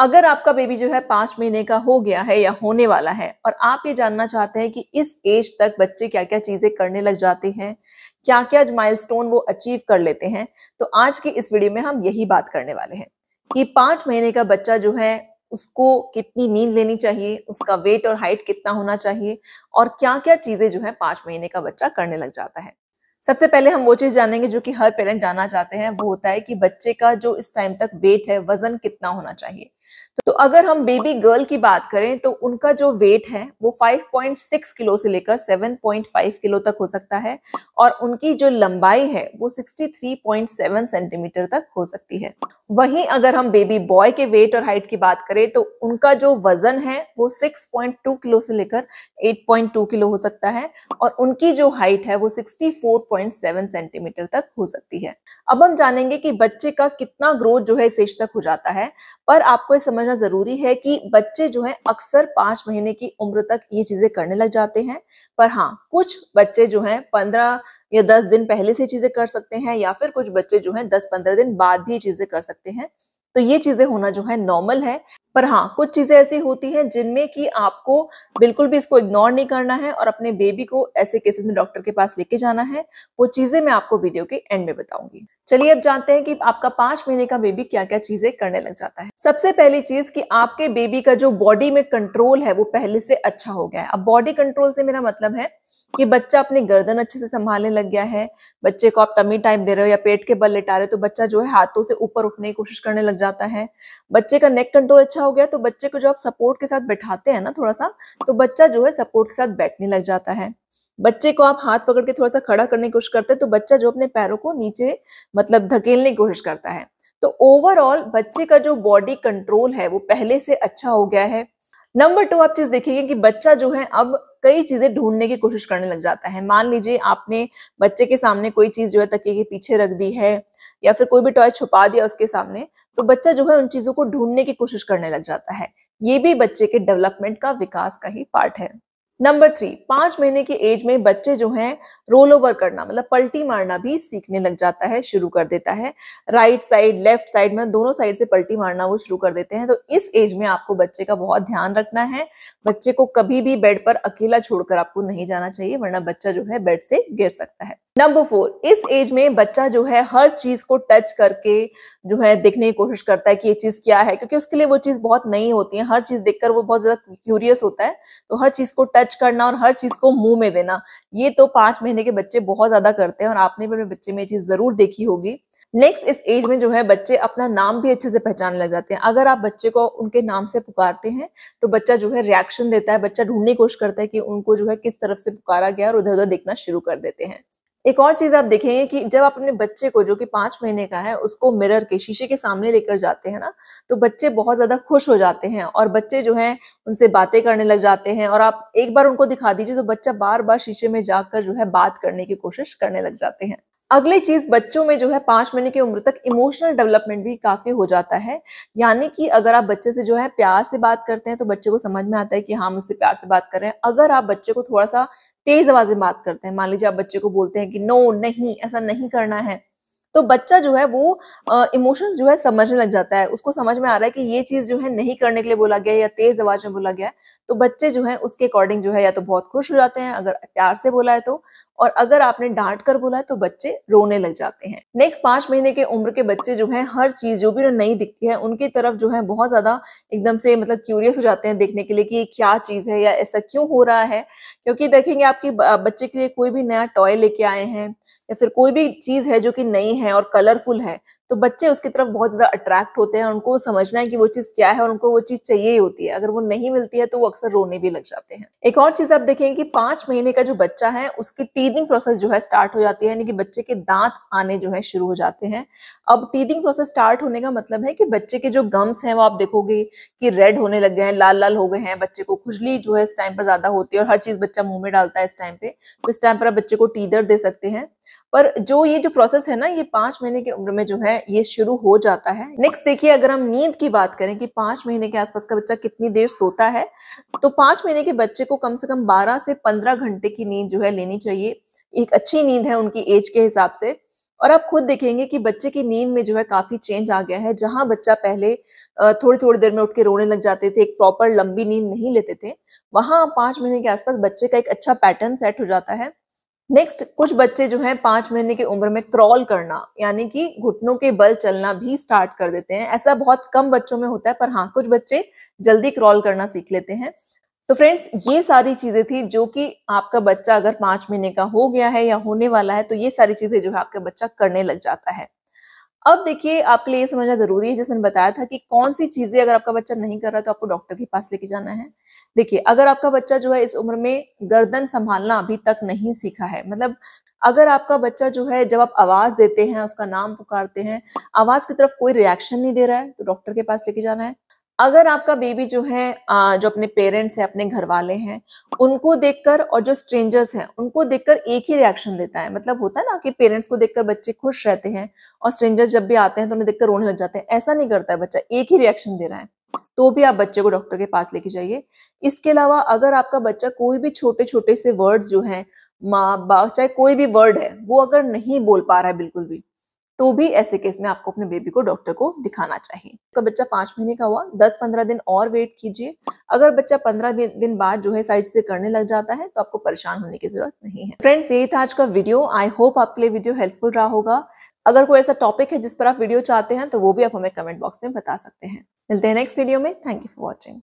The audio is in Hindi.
अगर आपका बेबी जो है पांच महीने का हो गया है या होने वाला है और आप ये जानना चाहते हैं कि इस एज तक बच्चे क्या क्या चीजें करने लग जाते हैं क्या क्या माइलस्टोन वो अचीव कर लेते हैं तो आज की इस वीडियो में हम यही बात करने वाले हैं कि पांच महीने का बच्चा जो है उसको कितनी नींद लेनी चाहिए उसका वेट और हाइट कितना होना चाहिए और क्या क्या चीजें जो है पांच महीने का बच्चा करने लग जाता है सबसे पहले हम वो चीज जानेंगे जो कि हर पेरेंट जानना चाहते हैं वो होता है कि बच्चे का जो इस टाइम तक वेट है वजन कितना होना चाहिए तो अगर हम बेबी गर्ल की बात करें तो उनका जो वेट है वो 5.6 किलो से लेकर 7.5 किलो तक हो सकता है और उनकी जो लंबाई है वो 63.7 सेंटीमीटर तक हो सकती है वहीं अगर हम बेबी बॉय के वेट और हाइट की बात करें तो उनका जो वजन है वो 6.2 किलो से लेकर 8.2 किलो हो सकता है और उनकी जो हाइट है वो 64.7 सेंटीमीटर तक हो सकती है अब हम जानेंगे कि बच्चे का कितना ग्रोथ जो है शेष तक हो जाता है पर आपको ये समझना जरूरी है कि बच्चे जो है अक्सर पांच महीने की उम्र तक ये चीजें करने लग जाते हैं पर हाँ कुछ बच्चे जो हैं पंद्रह या दस दिन पहले से चीजें कर सकते हैं या फिर कुछ बच्चे जो हैं दस पंद्रह दिन बाद भी चीजें कर सकते हैं तो ये चीजें होना जो है नॉर्मल है पर हाँ कुछ चीजें ऐसी होती हैं जिनमें कि आपको बिल्कुल भी इसको इग्नोर नहीं करना है और अपने बेबी को ऐसे केसेस में डॉक्टर के पास लेके जाना है वो चीजें मैं आपको वीडियो के एंड में बताऊंगी चलिए अब जानते हैं कि आपका पांच महीने का बेबी क्या क्या चीजें करने लग जाता है सबसे पहली चीज कि आपके बेबी का जो बॉडी में कंट्रोल है वो पहले से अच्छा हो गया है अब बॉडी कंट्रोल से मेरा मतलब है कि बच्चा अपने गर्दन अच्छे से संभालने लग गया है बच्चे को आप टमी टाइम दे रहे हो या पेट के बल लेटा रहे हो तो बच्चा जो है हाथों से ऊपर उठने की कोशिश करने लग जाता है बच्चे का नेक कंट्रोल अच्छा हो गया तो बच्चे को जो आप सपोर्ट के साथ बैठाते हैं ना थोड़ा सा तो बच्चा जो है सपोर्ट के साथ बैठने लग जाता है बच्चे को आप हाथ पकड़ के थोड़ा सा खड़ा करने की कोशिश करते हैं तो बच्चा जो अपने पैरों को नीचे मतलब धकेलने की कोशिश करता है तो ओवरऑल बच्चे का जो बॉडी कंट्रोल है वो पहले से अच्छा हो गया है नंबर टू आप चीज देखेंगे कि बच्चा जो है अब कई चीजें ढूंढने की कोशिश करने लग जाता है मान लीजिए आपने बच्चे के सामने कोई चीज जो है तकिए के पीछे रख दी है या फिर कोई भी टॉय छुपा दिया उसके सामने तो बच्चा जो है उन चीजों को ढूंढने की कोशिश करने लग जाता है ये भी बच्चे के डेवलपमेंट का विकास का ही पार्ट है नंबर थ्री पांच महीने की एज में बच्चे जो हैं रोल ओवर करना मतलब पलटी मारना भी सीखने लग जाता है शुरू कर देता है राइट साइड लेफ्ट साइड में दोनों साइड से पलटी मारना वो शुरू कर देते हैं तो इस एज में आपको बच्चे का बहुत ध्यान रखना है बच्चे को कभी भी बेड पर अकेला छोड़कर आपको नहीं जाना चाहिए वरना बच्चा जो है बेड से गिर सकता है नंबर फोर इस एज में बच्चा जो है हर चीज को टच करके जो है देखने की कोशिश करता है कि ये चीज क्या है क्योंकि उसके लिए वो चीज बहुत नई होती है हर चीज देखकर वो बहुत ज्यादा क्यूरियस होता है तो हर चीज को टच करना और हर चीज को मुंह में देना ये तो पांच महीने के बच्चे बहुत ज्यादा करते हैं और आपने भी अपने बच्चे में ये चीज जरूर देखी होगी नेक्स्ट इस एज में जो है बच्चे अपना नाम भी अच्छे से पहचान लग जाते हैं अगर आप बच्चे को उनके नाम से पुकारते हैं तो बच्चा जो है रिएक्शन देता है बच्चा ढूंढने की कोशिश करता है कि उनको जो है किस तरफ से पुकारा गया और उधर उधर देखना शुरू कर देते हैं एक और चीज आप देखेंगे कि जब आप अपने बच्चे को जो कि पांच महीने का है उसको मिरर के शीशे के सामने लेकर जाते हैं ना तो बच्चे बहुत ज्यादा खुश हो जाते हैं और बच्चे जो हैं उनसे बातें करने लग जाते हैं और आप एक बार उनको दिखा दीजिए तो बच्चा बार बार शीशे में जाकर जो है बात करने की कोशिश करने लग जाते हैं अगली चीज बच्चों में जो है पांच महीने की उम्र तक इमोशनल डेवलपमेंट भी काफी हो जाता है यानी कि अगर आप बच्चे से जो है प्यार से बात करते हैं तो बच्चे को समझ में आता है कि हाँ मुझसे प्यार से बात कर रहे हैं अगर आप बच्चे को थोड़ा सा तेज आवाज में बात करते हैं मान लीजिए आप बच्चे को बोलते हैं कि नो नहीं ऐसा नहीं करना है तो बच्चा जो है वो इमोशंस जो है समझने लग जाता है उसको समझ में आ रहा है कि ये चीज जो है नहीं करने के लिए बोला गया या तेज आवाज में बोला गया है तो बच्चे जो है उसके अकॉर्डिंग जो है या तो बहुत खुश हो जाते हैं अगर प्यार से बोला है तो और अगर आपने डांट कर बोला तो बच्चे रोने लग जाते हैं नेक्स्ट पांच महीने के उम्र के बच्चे जो है हर चीज जो भी नई दिखती है उनकी तरफ जो है बहुत ज्यादा एकदम से मतलब क्यूरियस हो जाते हैं देखने के लिए कि ये क्या चीज है या ऐसा क्यों हो रहा है क्योंकि देखेंगे आपके बच्चे के लिए कोई भी नया टॉय लेके आए हैं या फिर कोई भी चीज है जो कि नई है और कलरफुल है तो बच्चे उसकी तरफ बहुत ज़्यादा अट्रैक्ट होते हैं उनको समझना है कि वो चीज़ क्या है और उनको वो चीज़ चाहिए ही होती है अगर वो नहीं मिलती है तो वो अक्सर रोने भी लग जाते हैं एक और चीज़ आप देखें कि पांच महीने का जो बच्चा है उसकी टीदिंग प्रोसेस जो है स्टार्ट हो जाती है यानी कि बच्चे के दांत आने जो है शुरू हो जाते हैं अब टीदिंग प्रोसेस स्टार्ट होने का मतलब है कि बच्चे के जो गम्स हैं वो आप देखोगे कि रेड होने लग गए हैं लाल लाल हो गए हैं बच्चे को खुजली जो है इस टाइम पर ज़्यादा होती है और हर चीज़ बच्चा मुंह में डालता है इस टाइम पे तो इस टाइम पर आप बच्चे को टीदर दे सकते हैं पर जो ये जो प्रोसेस है ना ये पांच महीने की उम्र में जो है ये शुरू हो जाता है नेक्स्ट देखिए अगर हम नींद की बात करें कि पांच महीने के आसपास का बच्चा कितनी देर सोता है तो पांच महीने के बच्चे को कम से कम बारह से पंद्रह घंटे की नींद जो है लेनी चाहिए एक अच्छी नींद है उनकी एज के हिसाब से और आप खुद देखेंगे कि बच्चे की नींद में जो है काफी चेंज आ गया है जहां बच्चा पहले थोड़ी थोड़ी देर में उठ के रोने लग जाते थे एक प्रॉपर लंबी नींद नहीं लेते थे वहां पांच महीने के आसपास बच्चे का एक अच्छा पैटर्न सेट हो जाता है नेक्स्ट कुछ बच्चे जो हैं पांच महीने की उम्र में क्रॉल करना यानी कि घुटनों के बल चलना भी स्टार्ट कर देते हैं ऐसा बहुत कम बच्चों में होता है पर हाँ कुछ बच्चे जल्दी क्रॉल करना सीख लेते हैं तो फ्रेंड्स ये सारी चीजें थी जो कि आपका बच्चा अगर पांच महीने का हो गया है या होने वाला है तो ये सारी चीजें जो है आपका बच्चा करने लग जाता है अब देखिए आपके लिए समझना जरूरी है जैसे बताया था कि कौन सी चीजें अगर आपका बच्चा नहीं कर रहा तो आपको डॉक्टर के पास लेके जाना है देखिए अगर आपका बच्चा जो है इस उम्र में गर्दन संभालना अभी तक नहीं सीखा है मतलब अगर आपका बच्चा जो है जब आप आवाज देते हैं उसका नाम पुकारते हैं आवाज की तरफ कोई रिएक्शन नहीं दे रहा है तो डॉक्टर के पास लेके जाना है अगर आपका बेबी जो है जो अपने पेरेंट्स हैं अपने घर वाले हैं उनको देखकर और जो स्ट्रेंजर्स हैं उनको देखकर एक ही रिएक्शन देता है मतलब होता है ना कि पेरेंट्स को देखकर बच्चे खुश रहते हैं और स्ट्रेंजर्स जब भी आते हैं तो उन्हें देखकर रोने लग जाते हैं ऐसा नहीं करता है बच्चा एक ही रिएक्शन दे रहा है तो भी आप बच्चे को डॉक्टर के पास लेके जाइए इसके अलावा अगर आपका बच्चा कोई भी छोटे छोटे से वर्ड्स जो है माँ बाप चाहे कोई भी वर्ड है वो अगर नहीं बोल पा रहा है बिल्कुल भी तो भी ऐसे केस में आपको अपने बेबी को डॉक्टर को दिखाना चाहिए तो बच्चा पांच महीने का हुआ दस पंद्रह दिन और वेट कीजिए अगर बच्चा पंद्रह दिन बाद जो है सारी चीजें करने लग जाता है तो आपको परेशान होने की जरूरत नहीं है फ्रेंड्स यही था आज का वीडियो आई होप आपके लिए वीडियो हेल्पफुल रहा होगा अगर कोई ऐसा टॉपिक है जिस पर आप वीडियो चाहते हैं तो वो भी आप हमें कमेंट बॉक्स में बता सकते हैं मिलते हैं नेक्स्ट वीडियो में थैंक यू फॉर वॉचिंग